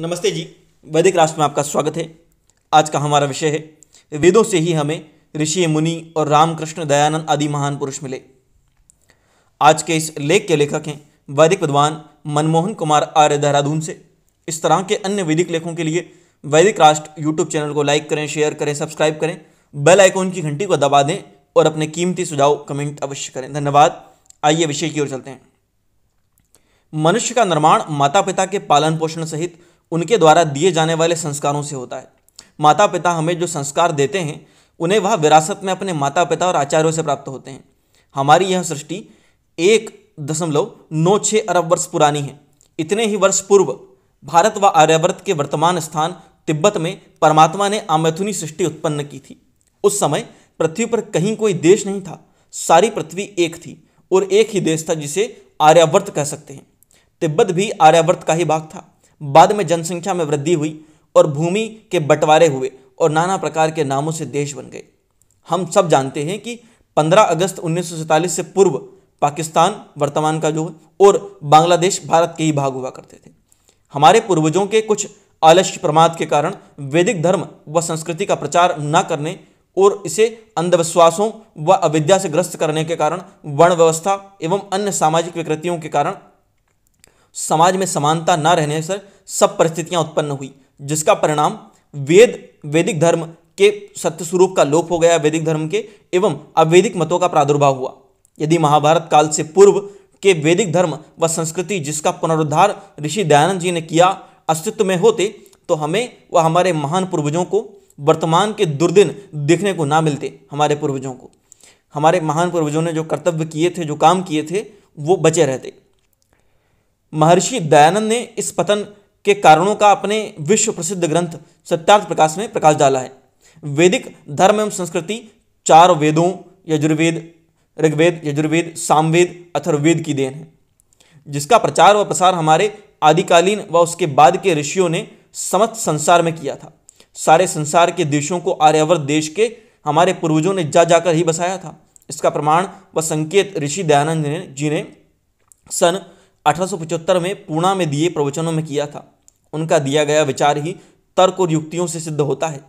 नमस्ते जी वैदिक राष्ट्र में आपका स्वागत है आज का हमारा विषय है वेदों से ही हमें ऋषि मुनि और रामकृष्ण दयानंद आदि महान पुरुष मिले आज के इस लेख के लेखक हैं वैदिक विद्वान मनमोहन कुमार आर्य देहरादून से इस तरह के अन्य वैदिक लेखों के लिए वैदिक राष्ट्र यूट्यूब चैनल को लाइक करें शेयर करें सब्सक्राइब करें बेल आइकॉन की घंटी को दबा दें और अपने कीमती सुझाव कमेंट अवश्य करें धन्यवाद आइए विषय की ओर चलते हैं मनुष्य का निर्माण माता पिता के पालन पोषण सहित उनके द्वारा दिए जाने वाले संस्कारों से होता है माता पिता हमें जो संस्कार देते हैं उन्हें वह विरासत में अपने माता पिता और आचार्यों से प्राप्त होते हैं हमारी यह सृष्टि एक दशमलव नौ छः अरब वर्ष पुरानी है इतने ही वर्ष पूर्व भारत व आर्यवर्त के वर्तमान स्थान तिब्बत में परमात्मा ने आमैथुनी सृष्टि उत्पन्न की थी उस समय पृथ्वी पर कहीं कोई देश नहीं था सारी पृथ्वी एक थी और एक ही देश था जिसे आर्यावर्त कह सकते हैं तिब्बत भी आर्यावर्त का ही भाग था बाद में जनसंख्या में वृद्धि हुई और भूमि के बंटवारे हुए और नाना प्रकार के नामों से देश बन गए हम सब जानते हैं कि 15 अगस्त उन्नीस से पूर्व पाकिस्तान वर्तमान का जो है और बांग्लादेश भारत के ही भाग हुआ करते थे हमारे पूर्वजों के कुछ आलस्य प्रमाद के कारण वैदिक धर्म व संस्कृति का प्रचार न करने और इसे अंधविश्वासों व अविद्या से ग्रस्त करने के कारण वर्ण व्यवस्था एवं अन्य सामाजिक विकृतियों के कारण समाज में समानता न रहने से सब परिस्थितियां उत्पन्न हुई जिसका परिणाम वेद वैदिक धर्म के सत्य स्वरूप का लोप हो गया वैदिक धर्म के एवं अवैदिक मतों का प्रादुर्भाव हुआ यदि महाभारत काल से पूर्व के वैदिक धर्म व संस्कृति जिसका पुनरुद्धार ऋषि दयानंद जी ने किया अस्तित्व में होते तो हमें व हमारे महान पूर्वजों को वर्तमान के दुर्दिन देखने को ना मिलते हमारे पूर्वजों को हमारे महान पूर्वजों ने जो कर्तव्य किए थे जो काम किए थे वो बचे रहते महर्षि दयानंद ने इस पतन के कारणों का अपने विश्व प्रसिद्ध ग्रंथ सत्यार्थ प्रकाश में प्रकाश डाला है वैदिक धर्म एवं संस्कृति चार वेदों यजुर्वेद ऋग्वेद यजुर्वेद सामवेद अथर्वेद की देन है जिसका प्रचार व प्रसार हमारे आदिकालीन व उसके बाद के ऋषियों ने समस्त संसार में किया था सारे संसार के देशों को आर्यावर्त देश के हमारे पूर्वजों ने जा जाकर ही बसाया था इसका प्रमाण व संकेत ऋषि दयानंद जी ने सन अठारह में पूना में दिए प्रवचनों में किया था उनका दिया गया विचार ही तर्क और युक्तियों से सिद्ध होता है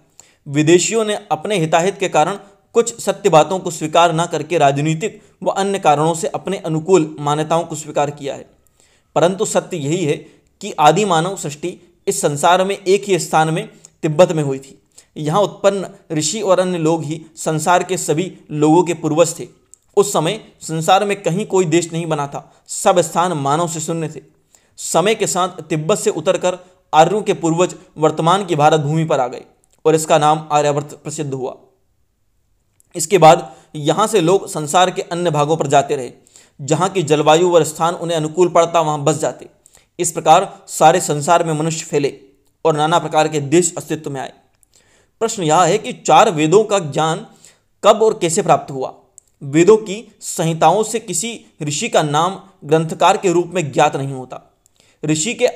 विदेशियों ने अपने हिताहित के कारण कुछ सत्य बातों को स्वीकार न करके राजनीतिक व अन्य कारणों से अपने अनुकूल मान्यताओं को स्वीकार किया है परंतु सत्य यही है कि आदि मानव सृष्टि इस संसार में एक ही स्थान में तिब्बत में हुई थी यहाँ उत्पन्न ऋषि और अन्य लोग ही संसार के सभी लोगों के पूर्वज थे उस समय संसार में कहीं कोई देश नहीं बना था सब स्थान मानव से शून्य थे समय के साथ तिब्बत से उतरकर आर्यों के पूर्वज वर्तमान की भारत भूमि पर आ गए और इसका नाम आर्यावर्त प्रसिद्ध हुआ इसके बाद यहां से लोग संसार के अन्य भागों पर जाते रहे जहां की जलवायु व स्थान उन्हें अनुकूल पड़ता वहां बस जाते इस प्रकार सारे संसार में मनुष्य फैले और नाना प्रकार के देश अस्तित्व में आए प्रश्न यह है कि चार वेदों का ज्ञान कब और कैसे प्राप्त हुआ वेदों की संहिताओं से किसी ऋषि का नाम ग्रंथकार के रूप में ज्ञात नहीं होता ऋषि के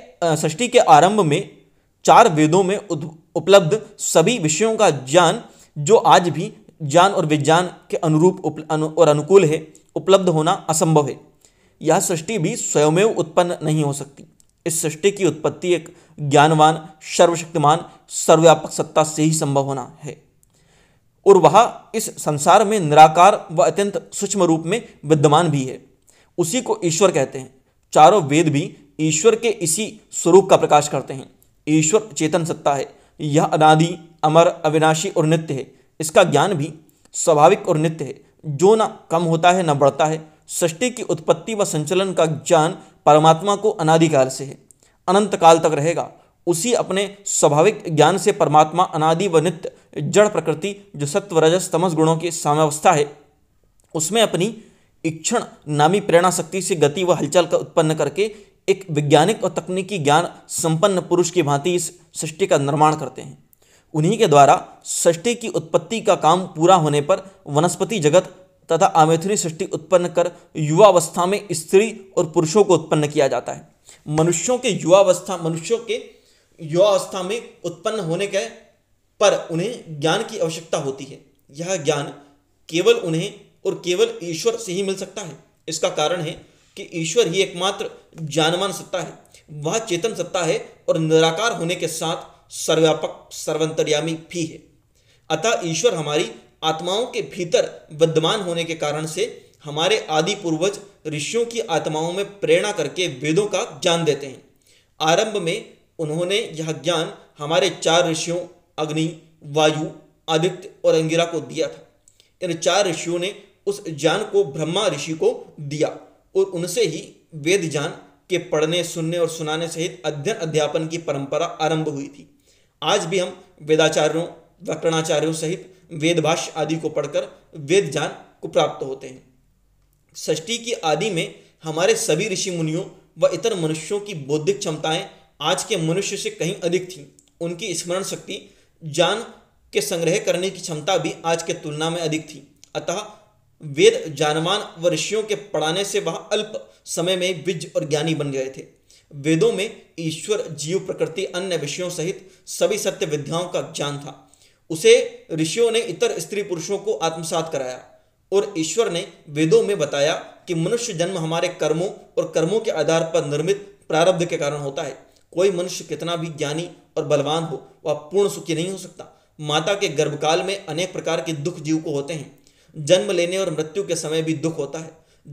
सृष्टि के आरंभ में चार वेदों में उपलब्ध सभी विषयों का ज्ञान जो आज भी ज्ञान और विज्ञान के अनुरूप अनु, और अनुकूल है उपलब्ध होना असंभव है यह सृष्टि भी स्वयमेव उत्पन्न नहीं हो सकती इस सृष्टि की उत्पत्ति एक ज्ञानवान सर्वशक्तिमान सर्वव्यापक सत्ता से ही संभव होना है और वह इस संसार में निराकार व अत्यंत सूक्ष्म रूप में विद्यमान भी है उसी को ईश्वर कहते हैं चारों वेद भी ईश्वर के इसी स्वरूप का प्रकाश करते हैं ईश्वर चेतन सत्ता है यह अनादि अमर अविनाशी और नित्य है इसका ज्ञान भी स्वाभाविक और नित्य है जो न कम होता है न बढ़ता है सृष्टि की उत्पत्ति व संचलन का ज्ञान परमात्मा को अनादिकाल से है अनंत काल तक रहेगा उसी अपने स्वाभाविक ज्ञान से परमात्मा अनादि व नित्य जड़ प्रकृति जो सत्व रजस तमस गुणों की साम्यवस्था है उसमें अपनी इक्षण नामी प्रेरणा शक्ति से गति व हलचल का उत्पन्न करके एक वैज्ञानिक और तकनीकी ज्ञान संपन्न पुरुष की भांति इस सृष्टि का निर्माण करते हैं उन्हीं के द्वारा सृष्टि की उत्पत्ति का काम पूरा होने पर वनस्पति जगत तथा आमेथुनी सृष्टि उत्पन्न कर युवावस्था में स्त्री और पुरुषों को उत्पन्न किया जाता है मनुष्यों के युवावस्था मनुष्यों के युवावस्था में उत्पन्न होने के पर उन्हें ज्ञान की आवश्यकता होती है यह ज्ञान केवल उन्हें और केवल ईश्वर से ही मिल सकता है इसका कारण है कि ईश्वर ही एकमात्र ज्ञानवान सत्ता है वह चेतन सत्ता है और निराकार होने के साथ सर्वव्यापक सर्वंतर्यामी भी है अतः ईश्वर हमारी आत्माओं के भीतर विद्यमान होने के कारण से हमारे आदि पूर्वज ऋषियों की आत्माओं में प्रेरणा करके वेदों का ज्ञान देते हैं आरंभ में उन्होंने यह ज्ञान हमारे चार ऋषियों अग्नि वायु आदित्य और अंगिरा को दिया था इन चार ऋषियों ने उस ज्ञान को ब्रह्मा ऋषि को दिया और उनसे ही वेद ज्ञान के पढ़ने सुनने और सुनाने सहित अध्ययन अध्यापन की परंपरा आरंभ हुई थी आज भी हम वेदाचार्यों व्याकरणाचार्यों सहित वेदभाष्य आदि को पढ़कर वेद ज्ञान को प्राप्त होते हैं षष्टी की आदि में हमारे सभी ऋषि मुनियों व इतर मनुष्यों की बौद्धिक क्षमताएं आज के मनुष्य से कहीं अधिक थी उनकी स्मरण शक्ति जान के संग्रह करने की क्षमता भी आज के तुलना में अधिक थी अतः वेद जानवान व ऋषियों के पढ़ाने से वह अल्प समय में विज और ज्ञानी बन गए थे वेदों में ईश्वर जीव प्रकृति अन्य विषयों सहित सभी सत्य विद्याओं का ज्ञान था उसे ऋषियों ने इतर स्त्री पुरुषों को आत्मसात कराया और ईश्वर ने वेदों में बताया कि मनुष्य जन्म हमारे कर्मों और कर्मों के आधार पर निर्मित प्रारब्ध के कारण होता है कोई मनुष्य कितना भी ज्ञानी और बलवान हो वह पूर्ण सुखी नहीं हो सकता माता के गर्भकाल में अनेक प्रकार के दुख जीव को होते हैं जन्म लेने और मृत्यु के समय भी दुख होता है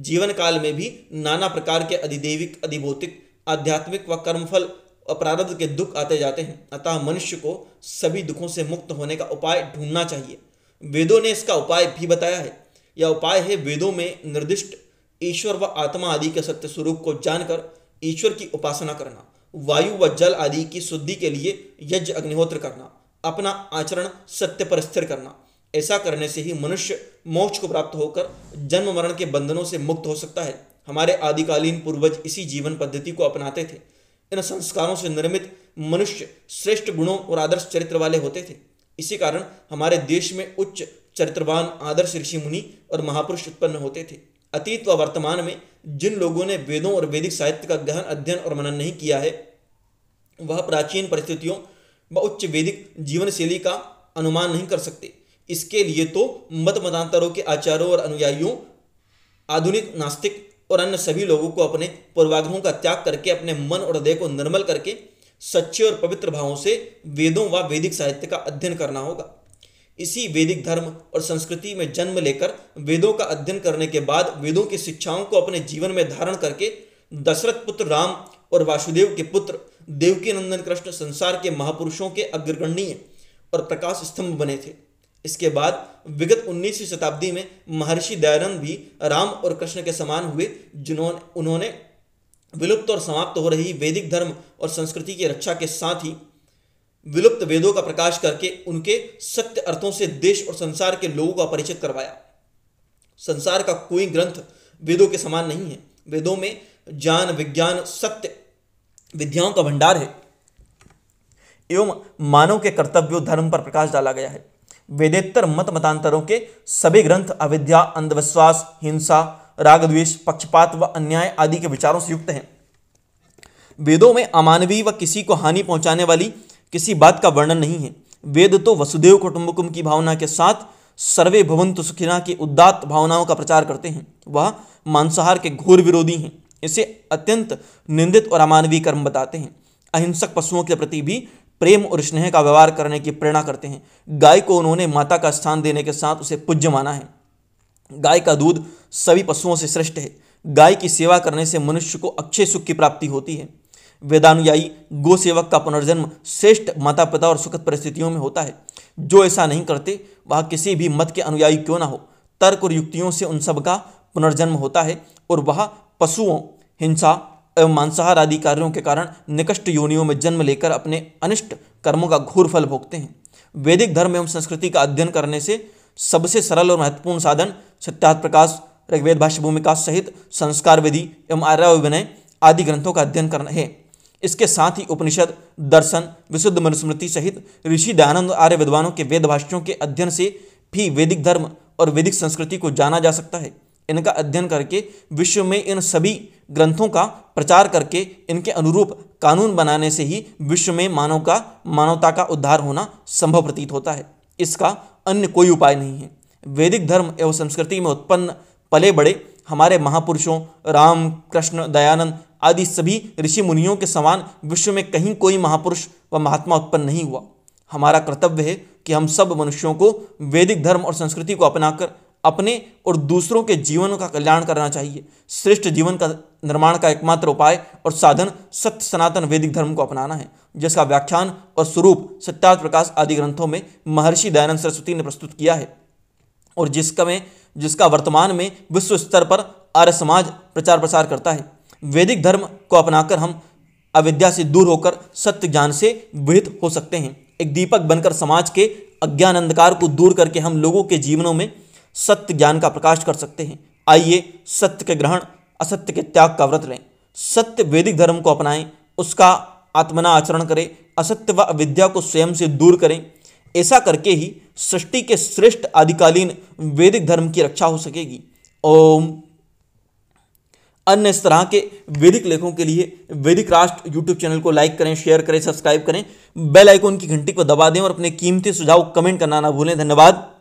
जीवन काल में भी नाना प्रकार के अधिदेविक अधिभौतिक आध्यात्मिक व कर्मफल अपराध के दुख आते जाते हैं अतः मनुष्य को सभी दुखों से मुक्त होने का उपाय ढूंढना चाहिए वेदों ने इसका उपाय भी बताया है यह उपाय है वेदों में निर्दिष्ट ईश्वर व आत्मा आदि के सत्य स्वरूप को जानकर ईश्वर की उपासना करना वायु व जल आदि की शुद्धि के लिए यज्ञ अग्निहोत्र करना अपना आचरण सत्य पर स्थिर करना ऐसा करने से ही मनुष्य मोक्ष को प्राप्त होकर जन्म मरण के बंधनों से मुक्त हो सकता है हमारे आदिकालीन पूर्वज इसी जीवन पद्धति को अपनाते थे इन संस्कारों से निर्मित मनुष्य श्रेष्ठ गुणों और आदर्श चरित्र वाले होते थे इसी कारण हमारे देश में उच्च चरित्रवान आदर्श ऋषि मुनि और महापुरुष उत्पन्न होते थे अतीत व वर्तमान में जिन लोगों ने वेदों और वैदिक साहित्य का गहन अध्ययन और मनन नहीं किया है वह प्राचीन परिस्थितियों व उच्च वैदिक जीवन शैली का अनुमान नहीं कर सकते इसके लिए तो मत मतांतरों के आचार्यों और अनुयायियों आधुनिक नास्तिक और अन्य सभी लोगों को अपने पूर्वाग्रहों का त्याग करके अपने मन और हृदय को निर्मल करके सच्चे और पवित्र भावों से वेदों व वैदिक साहित्य का अध्ययन करना होगा इसी वैदिक धर्म और संस्कृति में जन्म लेकर वेदों का अध्ययन करने के बाद वेदों की शिक्षाओं को अपने जीवन में धारण करके दशरथ पुत्र राम और वासुदेव के पुत्र देवकी नंदन कृष्ण संसार के महापुरुषों के अग्रगणनीय और प्रकाश स्तंभ बने थे इसके बाद विगत 19वीं शताब्दी में महर्षि दयानंद भी राम और कृष्ण के समान हुए जिन्होंने उन्होंने विलुप्त और समाप्त हो रही वैदिक धर्म और संस्कृति की रक्षा के साथ ही विलुप्त वेदों का प्रकाश करके उनके सत्य अर्थों से देश और संसार के लोगों का परिचित करवाया संसार का कोई ग्रंथ वेदों के समान नहीं है वेदों में ज्ञान विज्ञान सत्य विद्याओं का भंडार है एवं मानव के कर्तव्यों धर्म पर प्रकाश डाला गया है वेदेतर मत मतांतरों के सभी ग्रंथ अविद्या अंधविश्वास हिंसा द्वेष पक्षपात व अन्याय आदि के विचारों से युक्त हैं वेदों में अमानवीय व किसी को हानि पहुंचाने वाली किसी बात का वर्णन नहीं है वेद तो वसुदेव कुटुंबकुम की भावना के साथ सर्वे भवंतु सुखिना की उदात्त भावनाओं का प्रचार करते हैं वह मांसाहार के घोर विरोधी हैं इसे अत्यंत निंदित और अमानवीय कर्म बताते हैं अहिंसक पशुओं के प्रति भी प्रेम और स्नेह का व्यवहार करने की प्रेरणा करते हैं गाय को उन्होंने माता का स्थान देने के साथ उसे पूज्य माना है गाय का दूध सभी पशुओं से श्रेष्ठ है गाय की सेवा करने से मनुष्य को अच्छे सुख की प्राप्ति होती है वेदानुयायी गो सेवक का पुनर्जन्म श्रेष्ठ माता पिता और सुखद परिस्थितियों में होता है जो ऐसा नहीं करते वह किसी भी मत के अनुयायी क्यों ना हो तर्क और युक्तियों से उन सब का पुनर्जन्म होता है और वह पशुओं हिंसा एवं मांसाहार आदि कार्यों के कारण निकष्ट योनियों में जन्म लेकर अपने अनिष्ट कर्मों का घोर फल भोगते हैं वैदिक धर्म एवं संस्कृति का अध्ययन करने से सबसे सरल और महत्वपूर्ण साधन सत्यात प्रकाश ऋग्वेद भाष्य भूमिका सहित संस्कार विधि एवं आर्या विनय आदि ग्रंथों का अध्ययन करना है इसके साथ ही उपनिषद दर्शन विशुद्ध मनुस्मृति सहित ऋषि दयानंद आर्य विद्वानों के वेदभाष्यों के अध्ययन से भी वैदिक धर्म और वैदिक संस्कृति को जाना जा सकता है इनका अध्ययन करके विश्व में इन सभी ग्रंथों का प्रचार करके इनके अनुरूप कानून बनाने से ही विश्व में मानव का मानवता का उद्धार होना संभव प्रतीत होता है इसका अन्य कोई उपाय नहीं है वैदिक धर्म एवं संस्कृति में उत्पन्न पले बड़े हमारे महापुरुषों राम कृष्ण दयानंद आदि सभी ऋषि मुनियों के समान विश्व में कहीं कोई महापुरुष व महात्मा उत्पन्न नहीं हुआ हमारा कर्तव्य है कि हम सब मनुष्यों को वैदिक धर्म और संस्कृति को अपनाकर अपने और दूसरों के जीवन का कल्याण करना चाहिए श्रेष्ठ जीवन का निर्माण का एकमात्र उपाय और साधन सत्य सनातन वैदिक धर्म को अपनाना है जिसका व्याख्यान और स्वरूप सत्यार्थ प्रकाश आदि ग्रंथों में महर्षि दयानंद सरस्वती ने प्रस्तुत किया है और जिसका में जिसका वर्तमान में विश्व स्तर पर आर्य समाज प्रचार प्रसार करता है वैदिक धर्म को अपनाकर हम अविद्या से दूर होकर सत्य ज्ञान से विहित हो सकते हैं एक दीपक बनकर समाज के अज्ञान अंधकार को दूर करके हम लोगों के जीवनों में सत्य ज्ञान का प्रकाश कर सकते हैं आइए सत्य के ग्रहण असत्य के त्याग का व्रत लें सत्य वैदिक धर्म को अपनाएं उसका आत्मना आचरण करें असत्य व अविद्या को स्वयं से दूर करें ऐसा करके ही सृष्टि के श्रेष्ठ आदिकालीन वैदिक धर्म की रक्षा हो सकेगी ओम अन्य इस तरह के वैदिक लेखों के लिए वैदिक राष्ट्र यूट्यूब चैनल को लाइक करें शेयर करें सब्सक्राइब करें बेल आइकन की घंटी को दबा दें और अपने कीमती सुझाव कमेंट करना ना भूलें धन्यवाद